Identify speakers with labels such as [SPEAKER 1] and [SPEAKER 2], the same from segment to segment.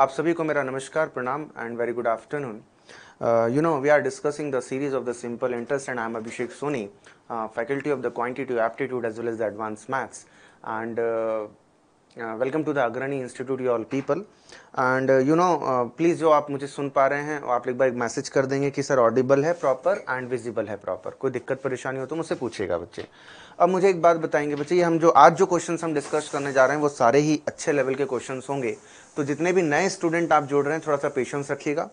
[SPEAKER 1] आप सभी को मेरा नमस्कार प्रणाम and very good afternoon you know we are discussing the series of the simple interest and I am Abhishek Soni faculty of the quantity aptitude as well as the advance maths and welcome to the Agrani institute you all people and you know please जो आप मुझे सुन पा रहे हैं आप एक बार एक message कर देंगे कि सर ऑडिबल है प्रॉपर एंड विजिबल है प्रॉपर कोई दिक्कत परेशानी हो तो मुझसे पूछेगा बच्चे अब मुझे एक बात बताएंगे बच्चे ये हम जो आज जो क्वेश्चन हम डिस्कस करने जा रहे हैं वो सारे ही अच्छे लेवल के क्वेश्चन होंगे तो जितने भी नए स्टूडेंट आप जोड़ रहे हैं थोड़ा सा पेशेंस रखिएगा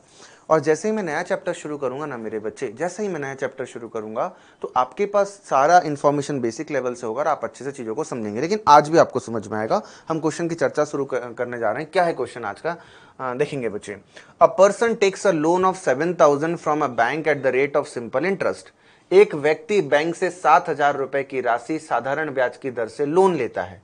[SPEAKER 1] और जैसे ही मैं नया चैप्टर शुरू करूंगा ना मेरे बच्चे जैसे ही मैं नया चैप्टर शुरू करूंगा तो आपके पास सारा इन्फॉर्मेशन बेसिक लेवल से होगा और आप अच्छे से चीज़ों को समझेंगे लेकिन आज भी आपको समझ में आएगा हम क्वेश्चन की चर्चा शुरू करने जा रहे हैं क्या है क्वेश्चन आज का आ, देखेंगे बच्चे a person takes a loan of seven thousand from a bank at the rate of simple interest एक व्यक्ति बैंक से सात हजार रुपए की राशि साधारण ब्याज की दर से लोन लेता है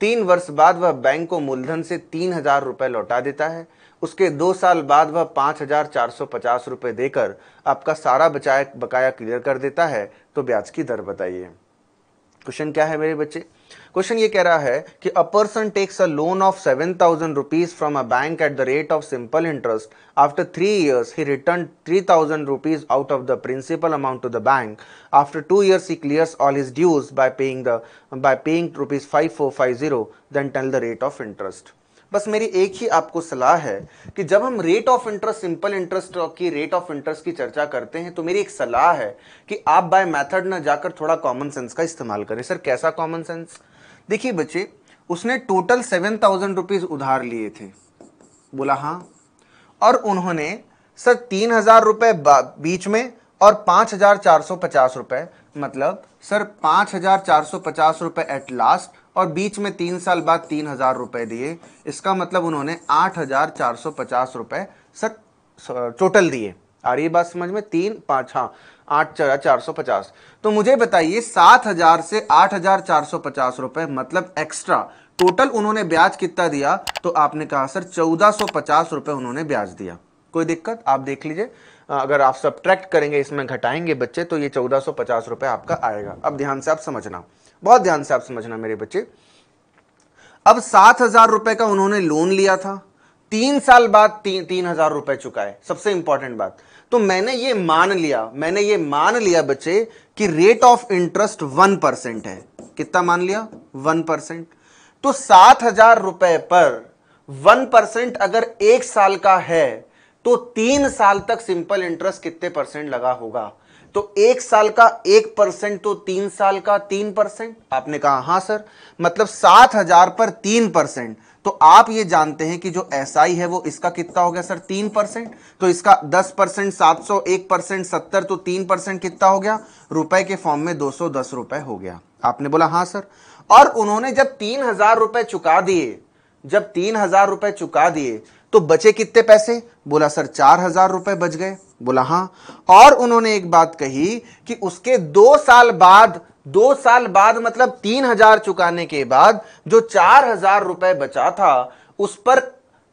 [SPEAKER 1] तीन वर्ष बाद वह बैंक को मूलधन से तीन हजार रुपए लौटा देता है उसके दो साल बाद वह पांच हजार चार सौ पचास रुपए देकर आपका सारा बचाया बकाया क्लियर कर देता है तो ब्याज की दर बताइए क्वेश्चन क्या है मेरे बच्चे क्वेश्चन ये कह रहा है कि a person takes a loan of seven thousand rupees from a bank at the rate of simple interest after three years he return three thousand rupees out of the principal amount to the bank after two years he clears all his dues by paying the by paying rupees five four five zero then tell the rate of interest बस मेरी एक ही आपको सलाह है कि जब हम rate of interest simple interest की रेट ऑफ इंटरेस्ट की चर्चा करते हैं तो मेरी एक सलाह है कि आप बाय मेथड ना जाकर थोड़ा कॉमन सेंस का इस्तेमाल करें सर कैसा कॉमन सेंस देखिए बच्चे उसने टोटल सेवन थाउजेंड रुपीज़ उधार लिए थे बोला हाँ और उन्होंने सर तीन हज़ार रुपये बीच में और पाँच हज़ार चार सौ पचास रुपये मतलब सर पाँच हज़ार चार सौ पचास रुपए एट मतलब लास्ट और बीच में तीन साल बाद तीन हज़ार रुपए दिए इसका मतलब उन्होंने आठ हज़ार चार सौ पचास रुपये सर टोटल दिए आ रही बात समझ में तीन पांच हाँ आठ चार चार सौ पचास तो मुझे बताइए सात हजार से आठ हजार चार सौ पचास रुपए मतलब एक्स्ट्रा टोटल उन्होंने ब्याज कितना दिया तो आपने कहा सर चौदह सौ पचास रुपए उन्होंने ब्याज दिया कोई दिक्कत आप देख लीजिए अगर आप सब्ट्रैक्ट करेंगे इसमें घटाएंगे बच्चे तो ये चौदह सौ पचास रुपए आपका आएगा अब ध्यान से आप समझना बहुत ध्यान से आप समझना मेरे बच्चे अब सात हजार रुपए का उन्होंने लोन लिया था तीन साल बाद ती, तीन हजार रुपए चुका है सबसे इंपॉर्टेंट बात तो मैंने ये मान लिया मैंने ये मान लिया बच्चे कि rate of interest one percent है कितना मान लिया वन परसेंट तो सात हजार रुपए पर वन परसेंट अगर एक साल का है तो तीन साल तक सिंपल इंटरेस्ट कितने परसेंट लगा होगा तो एक साल का एक परसेंट तो तीन साल का तीन परसेंट आपने कहा हां सर मतलब सात हजार पर तीन परसेंट तो आप ये जानते हैं कि जो एस SI है वो इसका कितना हो गया सर तीन परसेंट तो इसका दस परसेंट सात सौ एक परसेंट सत्तर तो तीन परसेंट कितना हो गया रुपए के फॉर्म में दो सौ दस रुपए हो गया आपने बोला हाँ सर और उन्होंने जब तीन हजार रुपए चुका दिए जब तीन हजार रुपए चुका दिए तो बचे कितने पैसे बोला सर चार हजार रुपए बच गए बोला हां और उन्होंने एक बात कही कि उसके दो साल बाद दो साल बाद मतलब तीन हजार चुकाने के बाद जो चार हजार रुपए बचा था उस पर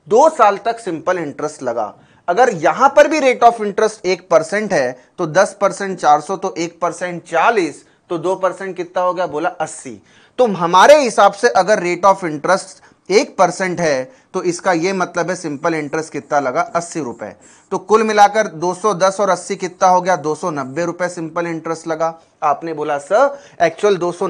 [SPEAKER 1] दो साल तक सिंपल इंटरेस्ट लगा अगर यहां पर भी रेट ऑफ इंटरेस्ट एक परसेंट है तो दस परसेंट चार सौ तो एक परसेंट चालीस तो दो परसेंट कितना हो गया बोला अस्सी तो हमारे हिसाब से अगर रेट ऑफ इंटरेस्ट एक परसेंट है तो इसका ये मतलब है सिंपल इंटरेस्ट कितना लगा अस्सी रुपए तो कुल मिलाकर 210 और 80 कितना हो गया दो सौ सिंपल इंटरेस्ट लगा आपने बोला सर एक्चुअल दो सौ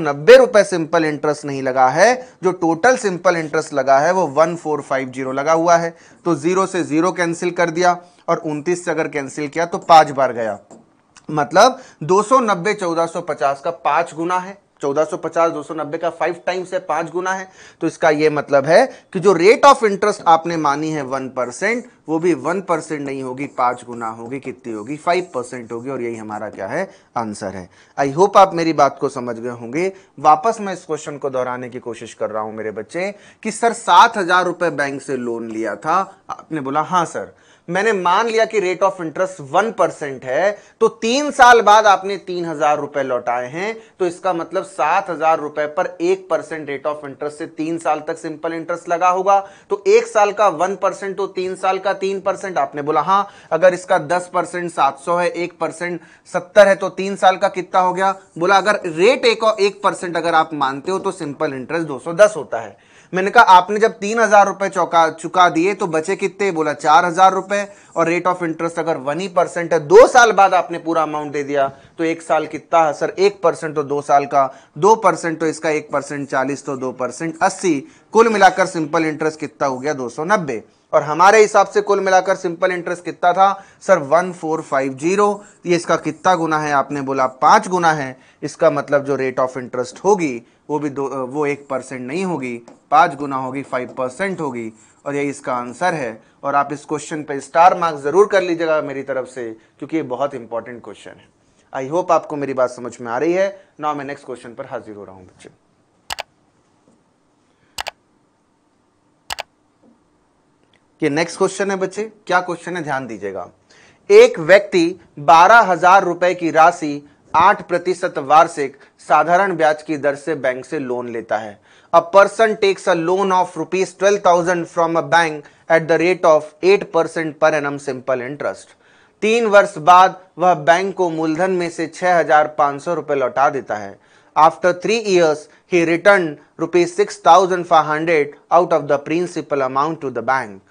[SPEAKER 1] सिंपल इंटरेस्ट नहीं लगा है जो टोटल सिंपल इंटरेस्ट लगा है वो 1450 लगा हुआ है तो जीरो से जीरो कैंसिल कर दिया और उनतीस से अगर कैंसिल किया तो पांच बार गया मतलब दो सौ का पांच गुना है 1450 290 का फाइव टाइम्स है पांच गुना है तो इसका यह मतलब है कि जो रेट ऑफ इंटरेस्ट आपने मानी है वन परसेंट वो भी वन परसेंट नहीं होगी पांच गुना होगी कितनी होगी फाइव परसेंट होगी और यही हमारा क्या है आंसर है आई होप आप मेरी बात को समझ गए होंगे वापस मैं इस क्वेश्चन को दोहराने की कोशिश कर रहा हूं मेरे बच्चे कि सर सात बैंक से लोन लिया था आपने बोला हाँ सर मैंने मान लिया कि rate of interest one percent है तो तीन साल बाद आपने तीन हजार रुपए लौटाए हैं तो इसका मतलब सात हजार रुपए पर एक परसेंट रेट ऑफ इंटरेस्ट से तीन साल तक सिंपल इंटरेस्ट लगा होगा तो एक साल का वन परसेंट तो तीन साल का तीन परसेंट आपने बोला हां अगर इसका दस परसेंट सात सौ है एक परसेंट सत्तर है तो तीन साल का कितना हो गया बोला अगर रेट एक, एक परसेंट अगर आप मानते हो तो सिंपल इंटरेस्ट दो सौ दस होता है मैंने कहा आपने जब तीन हज़ार रुपए चौका चुका दिए तो बचे कितने बोला चार हज़ार रुपए और रेट ऑफ इंटरेस्ट अगर वन ही परसेंट है दो साल बाद आपने पूरा अमाउंट दे दिया तो एक साल कितना है सर एक परसेंट तो दो साल का दो परसेंट तो इसका एक परसेंट चालीस तो दो परसेंट अस्सी कुल मिलाकर सिंपल इंटरेस्ट कितना हो गया दो सौ नब्बे और हमारे हिसाब से कुल मिलाकर सिंपल इंटरेस्ट कितना था sir one four five zero ये इसका कितना गुना है आपने बोला पाँच गुना है इसका मतलब जो रेट ऑफ इंटरेस्ट होगी वो भी दो वो एक परसेंट नहीं होगी पाँच गुना होगी फाइव परसेंट होगी और यही इसका आंसर है और आप इस क्वेश्चन पर स्टार मार्क ज़रूर कर लीजिएगा मेरी तरफ से क्योंकि ये बहुत इंपॉर्टेंट क्वेश्चन है आई होप आपको मेरी बात समझ में आ रही है ना मैं नेक्स्ट क्वेश्चन पर हाजिर हो रहा हूँ बच्चे ये नेक्स्ट क्वेश्चन है बच्चे क्या क्वेश्चन है ध्यान दीजिएगा एक व्यक्ति बारह हजार रुपए की राशि आठ प्रतिशत वार्षिक साधारण ब्याज की दर से बैंक से लोन लेता है a person takes a loan of rupees twelve thousand from a bank at the rate of eight percent per annum simple interest तीन वर्ष बाद वह बैंक को मूलधन में से छह हजार पांच सौ रुपए लौटा देता है after three years he return rupees six thousand five hundred out of the principal amount to the bank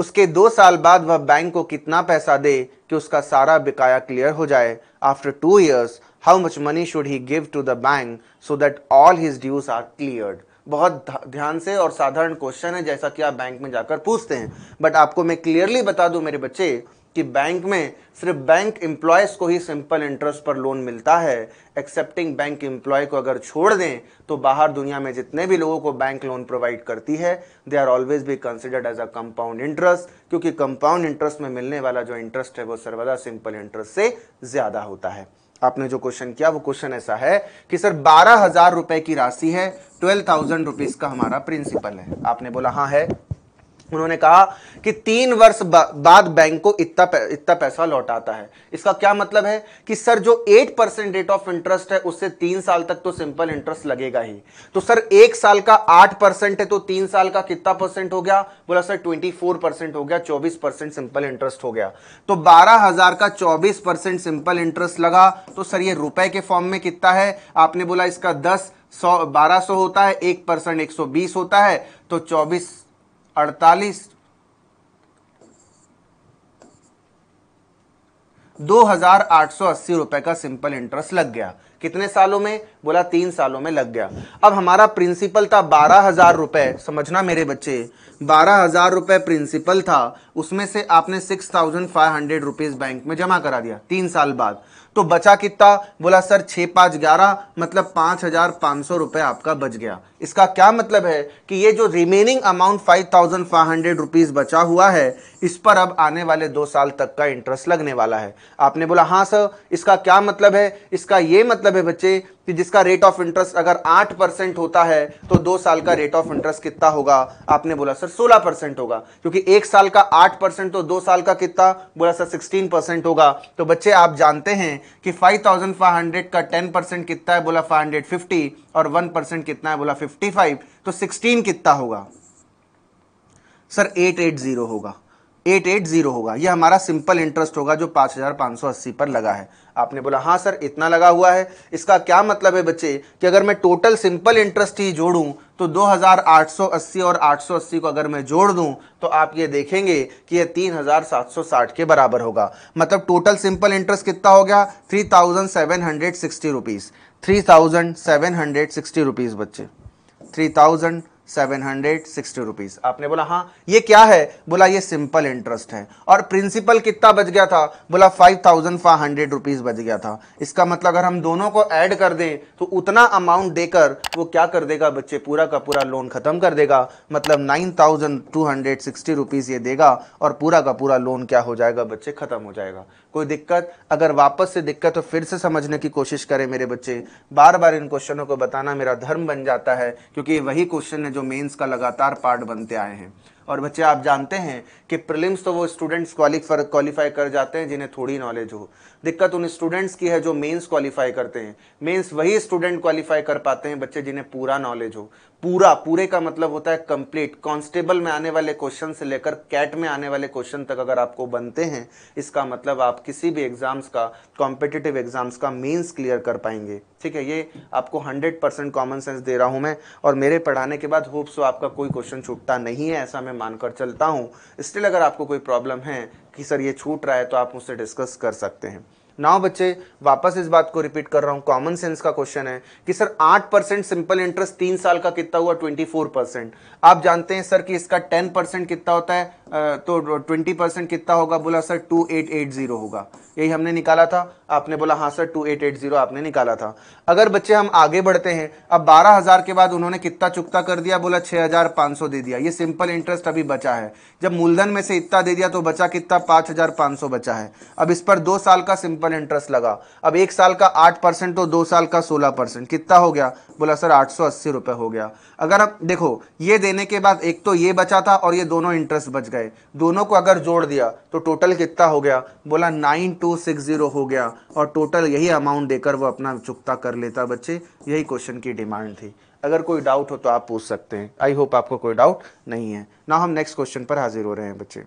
[SPEAKER 1] उसके दो साल बाद वह बैंक को कितना पैसा दे कि उसका सारा बिकाया क्लियर हो जाए after two years how much money should he give to the bank so that all his dues are cleared बहुत ध्यान से और साधारण क्वेश्चन है जैसा कि आप बैंक में जाकर पूछते हैं बट आपको मैं क्लियरली बता दूं मेरे बच्चे कि बैंक में सिर्फ बैंक एम्प्लॉयज़ को ही सिंपल इंटरेस्ट पर लोन मिलता है एक्सेप्टिंग बैंक एम्प्लॉय को अगर छोड़ दें तो बाहर दुनिया में जितने भी लोगों को बैंक लोन प्रोवाइड करती है they are always be considered as a compound interest क्योंकि कंपाउंड इंटरेस्ट में मिलने वाला जो इंटरेस्ट है वो सर्वदा सिंपल इंटरेस्ट से ज़्यादा होता है आपने जो क्वेश्चन किया वो क्वेश्चन ऐसा है कि सर बारह हजार रुपए की राशि है ट्वेल्व थाउजेंड रुपीज का हमारा प्रिंसिपल है आपने बोला हाँ है उन्होंने कहा कि तीन वर्ष बाद बैंक को इतना इतना पैसा लौटाता है इसका क्या मतलब है कि सर जो eight percent rate of interest है उससे तीन साल तक तो सिंपल इंटरेस्ट लगेगा ही तो सर एक साल का आठ परसेंट है तो तीन साल का कितना परसेंट हो गया बोला सर ट्वेंटी फोर परसेंट हो गया चौबीस परसेंट सिंपल इंटरेस्ट हो गया तो बारह हजार का चौबीस परसेंट सिंपल इंटरेस्ट लगा तो सर ये रुपए के फॉर्म में कितना है आपने बोला इसका दस सौ बारह सौ होता है एक परसेंट एक सौ बीस होता है तो चौबीस अड़तालीस दो हजार आठ सौ अस्सी रुपए का सिंपल इंटरेस्ट लग गया कितने सालों में बोला तीन सालों में लग गया अब हमारा प्रिंसिपल था बारह हजार रुपए समझना मेरे बच्चे बारह हज़ार रुपए प्रिंसिपल था उसमें से आपने six thousand five hundred rupees bank में जमा करा दिया तीन साल बाद तो बचा कितना बोला सर छह पांच ग्यारह मतलब पांच हज़ार पाँच सौ रुपए आपका बच गया इसका क्या मतलब है कि ये जो remaining amount five thousand five hundred rupees बचा हुआ है इस पर अब आने वाले दो साल तक का इंटरेस्ट लगने वाला है आपने बोला हाँ सर इसका क्या मतलब है इसका ये मतलब है बच्चे कि जिसका रेट ऑफ इंटरेस्ट अगर आठ परसेंट होता है तो दो साल का रेट ऑफ इंटरेस्ट कितना होगा आपने बोला सर सोलह परसेंट होगा क्योंकि एक साल का आठ परसेंट तो दो साल का कितना बोला सर सिक्सटीन परसेंट होगा तो बच्चे आप जानते हैं कि फाइव थाउजेंड फाइव हंड्रेड का टेन परसेंट कितना है बोला फाइव हंड्रेड फिफ्टी और वन परसेंट कितना है बोला फिफ्टी फाइव तो सिक्सटीन कितना होगा सर एट एट जीरो होगा एट एट ज़ीरो होगा यह हमारा सिंपल इंटरेस्ट होगा जो पाँच हज़ार पाँच सौ अस्सी पर लगा है आपने बोला हाँ सर इतना लगा हुआ है इसका क्या मतलब है बच्चे कि अगर मैं टोटल सिंपल इंटरेस्ट ही जोड़ूं तो दो हजार आठ सौ अस्सी और आठ सौ अस्सी को अगर मैं जोड़ दूं तो आप ये देखेंगे कि यह तीन हज़ार सात सौ साठ के बराबर होगा मतलब टोटल सिंपल इंटरेस्ट कितना हो गया three thousand seven hundred sixty rupees three thousand seven hundred sixty rupees बच्चे three thousand seven hundred sixty rupees आपने बोला हाँ ये क्या है बोला ये सिंपल इंटरेस्ट है और प्रिंसिपल कितना बच गया था बोला five thousand five hundred rupees बच गया था इसका मतलब अगर हम दोनों को ऐड कर दें तो उतना अमाउंट देकर वो क्या कर देगा बच्चे पूरा का पूरा लोन खत्म कर देगा मतलब nine thousand two hundred sixty rupees ये देगा और पूरा का पूरा लोन क्या हो जाएगा बच्चे खत्म हो जाएगा कोई दिक्कत अगर वापस से दिक्कत हो फिर से समझने की कोशिश करें मेरे बच्चे बार बार इन क्वेश्चनों को बताना मेरा धर्म बन जाता है क्योंकि वही क्वेश्चन है जो जो मेंस का लगातार पार्ट बनते आए हैं और बच्चे आप जानते हैं कि प्रिलिम्स तो वो स्टूडेंट्स क्वालिफाई कर जाते हैं जिन्हें थोड़ी नॉलेज हो दिक्कत उन स्टूडेंट्स की है जो मेंस क्वालिफाई करते हैं मेंस वही स्टूडेंट क्वालिफाई कर पाते हैं बच्चे जिन्हें पूरा नॉलेज हो पूरा पूरे का मतलब होता है कंप्लीट कांस्टेबल में आने वाले क्वेश्चन से लेकर कैट में आने वाले क्वेश्चन तक अगर आपको बनते हैं इसका मतलब आप किसी भी एग्ज़ाम्स का कॉम्पिटिटिव एग्ज़ाम्स का मेन्स क्लियर कर पाएंगे ठीक है ये आपको हंड्रेड परसेंट कॉमन सेंस दे रहा हूँ मैं और मेरे पढ़ाने के बाद होप्स आपका कोई क्वेश्चन छूटता नहीं है ऐसा मैं मानकर चलता हूँ स्टिल अगर आपको कोई प्रॉब्लम है कि सर ये छूट रहा है तो आप मुझसे डिस्कस कर सकते हैं नाउ बच्चे वापस इस बात को रिपीट कर रहा हूँ कॉमन सेंस का क्वेश्चन है कि सर आठ परसेंट सिंपल इंटरेस्ट तीन साल का कितना हुआ ट्वेंटी फोर परसेंट आप जानते हैं सर कि इसका टेन परसेंट कितना होता है तो ट्वेंटी परसेंट कितना होगा बोला sir two eight eight zero होगा यही हमने निकाला था आपने बोला हाँ sir two eight eight zero आपने निकाला था अगर बच्चे हम आगे बढ़ते हैं अब बारह हज़ार के बाद उन्होंने कितना चुकता कर दिया बोला छह हज़ार पाँच सौ दे दिया ये सिंपल इंटरेस्ट अभी बचा है जब मूलधन में से इतना दे दिया तो बचा कितना पांच हज़ार सौ बचा है अब इस पर दो साल का सिंपल इंटरेस्ट लगा अब एक साल का आठ परसेंट तो दो साल का सोलह परसेंट कितना हो गया बोला सर आठ सौ अस्सी हो गया अगर अब देखो ये देने के बाद एक तो ये बचा था और ये दोनों इंटरेस्ट बच गए है दोनों को अगर जोड़ दिया तो टोटल कितना हो गया बोला नाइन टू सिक्स ज़ीरो हो गया और टोटल यही अमाउंट देकर वो अपना चुकता कर लेता बच्चे यही क्वेश्चन की डिमांड थी अगर कोई डाउट हो तो आप पूछ सकते हैं आई होप आपको कोई डाउट नहीं है ना हम नेक्स्ट क्वेश्चन पर हाजिर हो रहे हैं बच्चे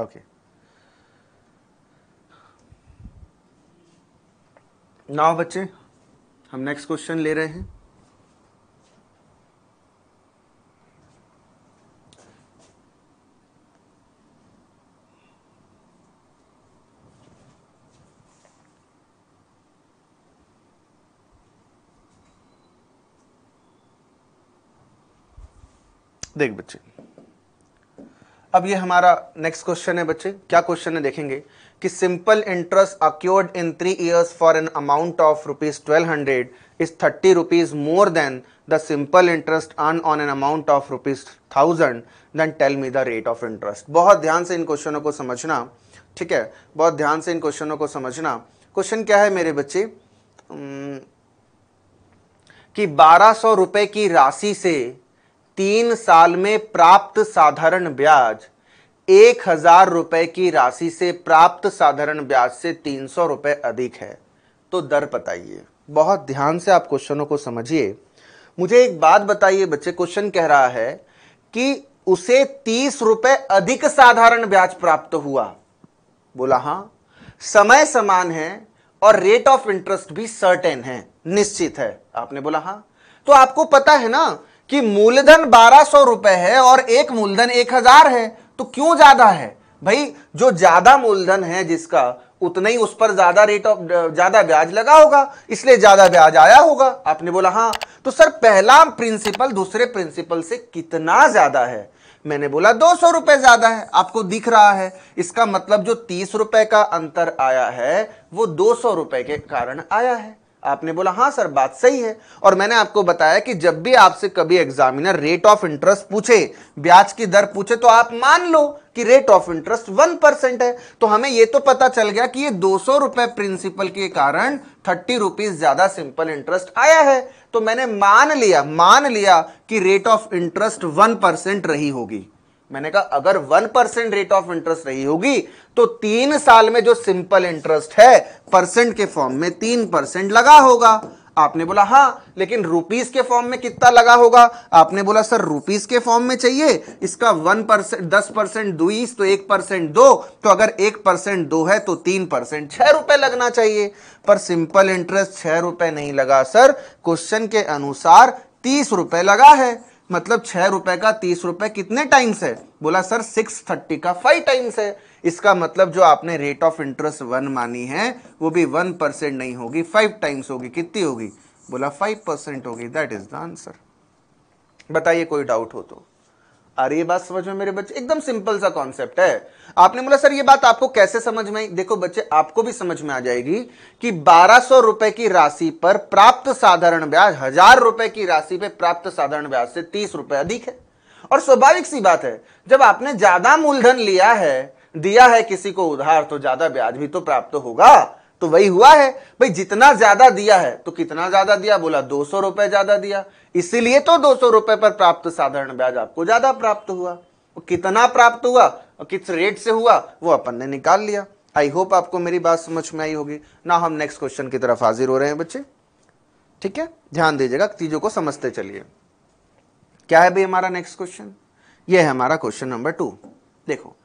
[SPEAKER 1] ओके okay. नाउ बच्चे हम नेक्स्ट क्वेश्चन ले रहे हैं देख बच्चे अब ये हमारा नेक्स्ट क्वेश्चन है बच्चे क्या क्वेश्चन है देखेंगे कि simple interest accrued in three years for an amount of rupees twelve hundred is thirty rupees more than the simple interest earn on an amount of rupees thousand then tell me the rate of interest बहुत ध्यान से इन क्वेश्चनों को समझना ठीक है बहुत ध्यान से इन क्वेश्चनों को समझना क्वेश्चन क्या है मेरे बच्चे कि बारह सौ रुपये की राशि से तीन साल में प्राप्त साधारण ब्याज एक हजार रुपए की राशि से प्राप्त साधारण ब्याज से तीन सौ रुपए अधिक है तो दर बताइए बहुत ध्यान से आप क्वेश्चनों को समझिए मुझे एक बात बताइए बच्चे क्वेश्चन कह रहा है कि उसे तीस रुपए अधिक साधारण ब्याज प्राप्त हुआ बोला हां समय समान है और रेट ऑफ इंटरेस्ट भी सर्टेन है निश्चित है आपने बोला हां तो आपको पता है ना कि मूलधन बारह सौ रुपए है और एक मूलधन एक हजार है तो क्यों ज्यादा है भाई जो ज्यादा मूलधन है जिसका उतना ही उस पर ज्यादा रेट ऑफ ज्यादा ब्याज लगा होगा इसलिए ज्यादा ब्याज आया होगा आपने बोला हाँ तो सर पहला प्रिंसिपल दूसरे प्रिंसिपल से कितना ज्यादा है मैंने बोला दो सौ रुपए ज्यादा है आपको दिख रहा है इसका मतलब जो तीस रुपए का अंतर आया है वो दो सौ रुपए के कारण आया है आपने बोला हाँ सर बात सही है और मैंने आपको बताया कि जब भी आपसे कभी एग्जामिनर रेट ऑफ इंटरेस्ट पूछे ब्याज की दर पूछे तो आप मान लो कि rate of interest one percent है तो हमें यह तो पता चल गया कि ये दो सौ रुपए प्रिंसिपल के कारण थर्टी रुपीज ज्यादा सिंपल इंटरेस्ट आया है तो मैंने मान लिया मान लिया कि rate of interest one percent रही होगी मैंने कहा अगर one percent rate of interest रही होगी तो तीन साल में जो सिंपल इंटरेस्ट है परसेंट के फॉर्म में तीन परसेंट लगा होगा आपने बोला हाँ लेकिन रुपीस के फॉर्म में कितना लगा होगा आपने बोला सर रुपीस के फॉर्म में चाहिए इसका वन परसेंट दस परसेंट दुईस तो एक परसेंट दो तो अगर एक परसेंट दो है तो तीन परसेंट छह रुपए लगना चाहिए पर सिंपल इंटरेस्ट छह रुपए नहीं लगा सर क्वेश्चन के अनुसार तीस रुपए लगा है मतलब छह रुपए का तीस रुपए कितने टाइम्स है बोला सर सिक्स थर्टी का फाइव टाइम्स है इसका मतलब जो आपने रेट ऑफ इंटरेस्ट वन मानी है वो भी वन परसेंट नहीं होगी फाइव टाइम्स होगी कितनी होगी बोला फाइव परसेंट होगी दैट इज द आंसर बताइए कोई डाउट हो तो अरे ये बात समझ में मेरे बच्चे एकदम सिंपल सा कॉन्सेप्ट है आपने बोला सर ये बात आपको कैसे समझ में आई देखो बच्चे आपको भी समझ में आ जाएगी कि बारह सौ रुपए की राशि पर प्राप्त साधारण ब्याज हजार रुपए की राशि पर प्राप्त साधारण ब्याज से तीस रुपए अधिक है और स्वाभाविक सी बात है जब आपने ज्यादा मूलधन लिया है दिया है किसी को उधार तो ज्यादा ब्याज भी तो प्राप्त होगा तो वही हुआ है भाई जितना ज्यादा दिया है तो कितना ज्यादा दिया बोला दो सौ रुपए ज्यादा दिया इसीलिए तो दो सौ रुपए पर प्राप्त साधारण ब्याज आपको ज्यादा प्राप्त हुआ और कितना प्राप्त हुआ और किस रेट से हुआ वो अपन ने निकाल लिया आई होप आपको मेरी बात समझ में आई होगी ना हम नेक्स्ट क्वेश्चन की तरफ हाजिर हो रहे हैं बच्चे ठीक है ध्यान दीजिएगा चीजों को समझते चलिए क्या है भाई हमारा नेक्स्ट क्वेश्चन ये है हमारा क्वेश्चन नंबर टू देखो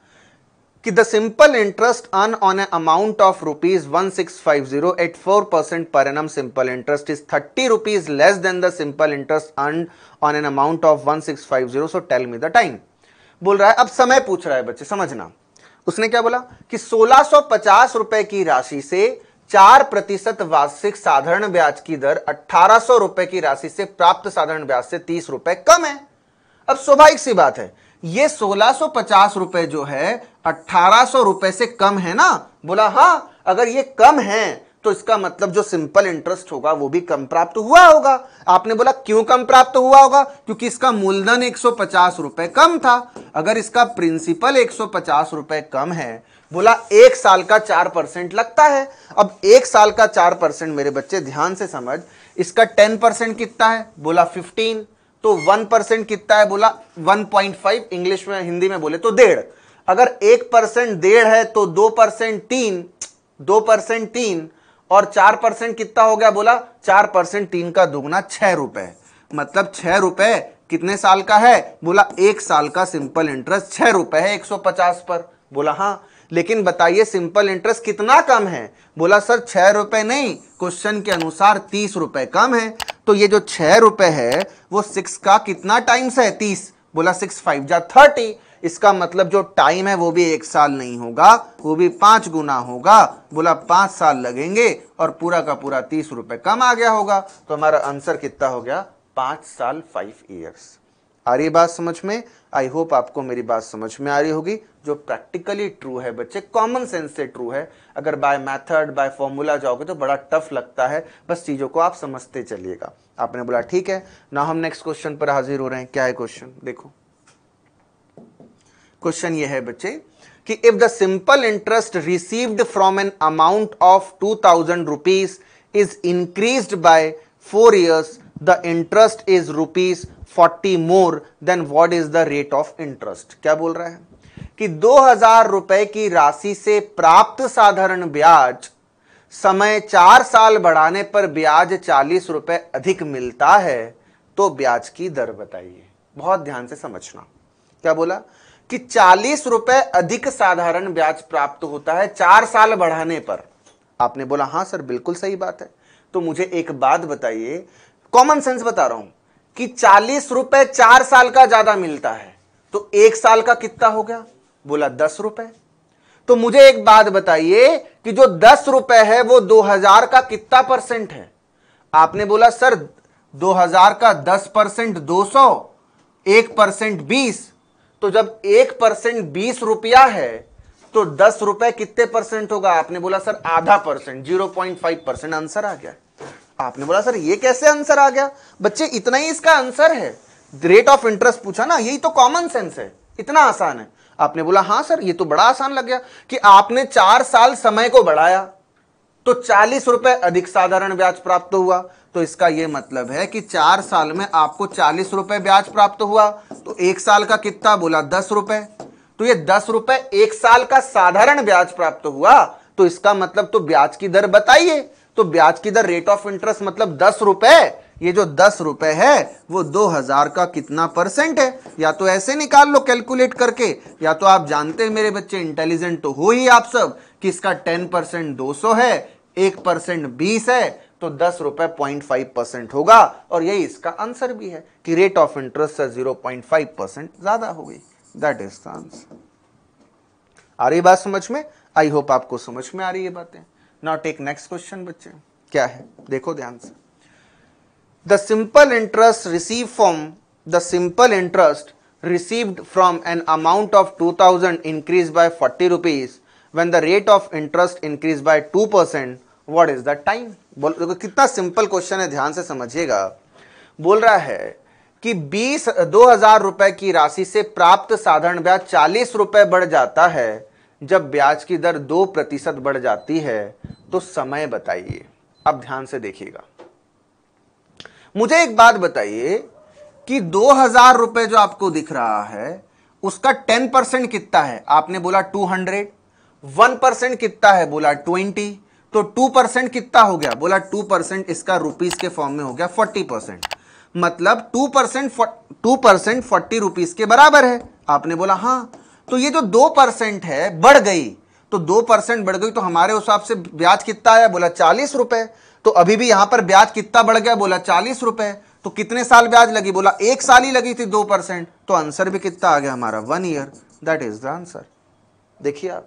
[SPEAKER 1] कि the simple interest on on an amount of rupees one six five zero eight four percent per annum simple interest is thirty rupees less than the simple interest on on an amount of one six five zero so tell me the time बोल रहा है अब समय पूछ रहा है बच्चे समझना उसने क्या बोला कि सोलह सौ पचास रुपए की राशि से चार प्रतिशत वार्षिक साधारण ब्याज की दर अठारह सौ रुपए की राशि से प्राप्त साधारण ब्याज से तीस रुपए कम है अब स्वाभाविक सी बात है ये सोलह सो पचास रुपए जो है अठारह सो रुपए से कम है ना बोला हाँ अगर ये कम है तो इसका मतलब जो सिंपल इंटरेस्ट होगा वो भी कम प्राप्त हुआ होगा आपने बोला क्यों कम प्राप्त हुआ होगा क्योंकि इसका मूलधन एक रुपए कम था अगर इसका प्रिंसिपल एक रुपए कम है बोला एक साल का चार परसेंट लगता है अब एक साल का चार परसेंट मेरे बच्चे ध्यान से समझ इसका टेन परसेंट कितना है बोला फिफ्टीन तो वन परसेंट कितना है बोला वन पॉइंट फाइव इंग्लिश में हिंदी में बोले तो डेढ़ अगर एक परसेंट डेढ़ है तो दो परसेंट तीन दो परसेंट तीन और चार परसेंट कितना हो गया बोला चार परसेंट तीन का दुगना छह रुपए मतलब छह रुपए कितने साल का है बोला एक साल का सिंपल इंटरेस्ट छह रुपए है एक सौ पचास पर बोला हाँ लेकिन बताइए सिंपल इंटरेस्ट कितना कम है बोला सर छह रुपए नहीं क्वेश्चन के अनुसार तीस रुपए कम है तो ये जो छह रुपए है वो सिक्स का कितना टाइम्स है तीस बोला सिक्स फाइव जा थर्टी इसका मतलब जो टाइम है वो भी एक साल नहीं होगा वो भी पांच गुना होगा बोला पांच साल लगेंगे और पूरा का पूरा तीस रुपए कम आ गया होगा तो हमारा आंसर कितना हो गया पांच साल फाइव ईयर्स आ रही बात समझ में आई होप आपको मेरी बात समझ में आ रही होगी जो प्रैक्टिकली ट्रू है बच्चे कॉमन सेंस से ट्रू है अगर बाय मेथड बाय फॉर्मूला जाओगे तो बड़ा टफ लगता है बस चीज़ों को आप समझते चलिएगा आपने बोला ठीक है ना हम नेक्स्ट क्वेश्चन पर हाजिर हो रहे हैं क्या है क्वेश्चन देखो क्वेश्चन यह है बच्चे कि if the simple interest received from an amount of two thousand rupees is increase by four years the interest is rupees forty more than what is the rate of interest क्या बोल रहा है कि दो हजार रुपए की राशि से प्राप्त साधारण ब्याज समय चार साल बढ़ाने पर ब्याज चालीस रुपए अधिक मिलता है तो ब्याज की दर बताइए बहुत ध्यान से समझना क्या बोला कि चालीस रुपए अधिक साधारण ब्याज प्राप्त होता है चार साल बढ़ाने पर आपने बोला हां सर बिल्कुल सही बात है तो मुझे एक बात बताइए कॉमन सेंस बता रहा हूं कि चालीस रुपए चार साल का ज्यादा मिलता है तो एक साल का कितना हो गया बोला दस रुपए तो मुझे एक बात बताइए कि जो दस रुपए है वो दो हजार का कितना परसेंट है आपने बोला सर दो हजार का दस परसेंट दो सौ एक परसेंट बीस तो जब एक परसेंट बीस रुपया है तो दस रुपए कितने परसेंट होगा आपने बोला सर आधा percent zero point five percent answer आ गया आपने बोला सर ये कैसे आंसर आ गया बच्चे इतना ही इसका आंसर है रेट ऑफ इंटरेस्ट पूछा ना यही तो कॉमन सेंस है इतना आसान है आपने बोला हां सर ये तो बड़ा आसान लग गया कि आपने चार साल समय को बढ़ाया तो चालीस रुपए अधिक साधारण ब्याज प्राप्त हुआ तो इसका यह मतलब है कि चार साल में आपको चालीस रुपए ब्याज प्राप्त हुआ तो एक साल का कितना बोला दस रुपए तो यह दस रुपए एक साल का साधारण ब्याज प्राप्त हुआ तो इसका मतलब तो ब्याज की दर बताइए तो ब्याज की दर रेट ऑफ इंटरेस्ट मतलब दस रुपए ये जो दस रुपए है वो दो हजार का कितना परसेंट है या तो ऐसे निकाल लो कैलकुलेट करके या तो आप जानते हैं मेरे बच्चे इंटेलिजेंट तो हो ही आप सब कि इसका टेन परसेंट दो सौ है एक परसेंट बीस है तो दस रुपए पॉइंट फाइव परसेंट होगा और यही इसका आंसर भी है कि rate of interest zero point five percent ज्यादा हो गई दैट इज द आंसर आ रही बात समझ में आई होप आपको समझ में आ रही है बातें नाउ टेक नेक्स्ट क्वेश्चन बच्चे क्या है देखो ध्यान से the simple interest receive from the simple interest received from an amount of 2000 increased by 40 rupees when the rate of interest increased by 2 percent what is the time बोल देखो कितना simple question है ध्यान से समझिएगा बोल रहा है कि बीस दो हजार रुपए की राशि से प्राप्त साधारण ब्याज चालीस रुपए बढ़ जाता है जब ब्याज की दर दो प्रतिशत बढ़ जाती है तो समय बताइए अब ध्यान से देखिएगा मुझे एक बात बताइए कि दो हजार रुपए जो आपको दिख रहा है उसका टेन परसेंट कितना है आपने बोला टू हंड्रेड वन परसेंट कितना है बोला ट्वेंटी तो टू परसेंट कितना हो गया बोला टू परसेंट इसका रुपीज के फॉर्म में हो गया फोर्टी परसेंट मतलब two percent two percent forty rupees के बराबर है आपने बोला हाँ तो ये जो दो परसेंट है बढ़ गई तो दो परसेंट बढ़ गई तो हमारे हिसाब से ब्याज कितना आया बोला चालीस रुपए तो अभी भी यहां पर ब्याज कितना बढ़ गया बोला चालीस रुपए तो कितने साल ब्याज लगी बोला एक साल ही लगी थी दो परसेंट तो आंसर भी कितना आ गया हमारा one year that is the answer देखिए आप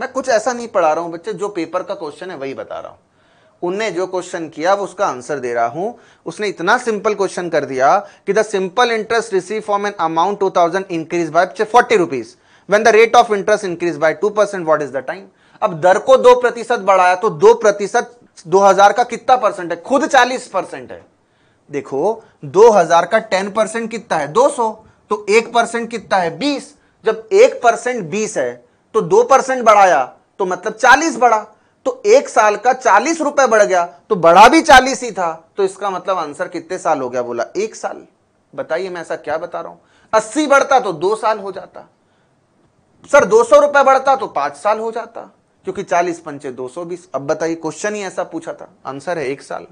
[SPEAKER 1] मैं कुछ ऐसा नहीं पढ़ा रहा हूं बच्चे जो पेपर का क्वेश्चन है वही बता रहा हूं उनने जो क्वेश्चन किया वो उसका आंसर दे रहा हूं उसने इतना सिंपल क्वेश्चन कर दिया कि the simple interest receive from an amount two thousand increase by forty rupees when the rate of interest increase by two percent what is the time अब दर को दो प्रतिशत बढ़ाया तो दो प्रतिशत दो हजार का कितना परसेंट है खुद चालीस परसेंट है देखो दो हजार का टेन परसेंट कितना है दो सौ तो एक परसेंट कितना है बीस जब एक परसेंट बीस है तो दो परसेंट बढ़ाया तो मतलब चालीस बढ़ा तो एक साल का चालीस रुपए बढ़ गया तो बढ़ा भी चालीस ही था तो इसका मतलब आंसर कितने साल हो गया बोला एक साल बताइए मैं ऐसा क्या बता रहा हूं अस्सी बढ़ता तो दो साल हो जाता सर दो सौ रुपए बढ़ता तो पांच साल हो जाता क्योंकि चालीस पंचे दो सौ बीस अब बताइए क्वेश्चन ही ऐसा पूछा था आंसर है एक साल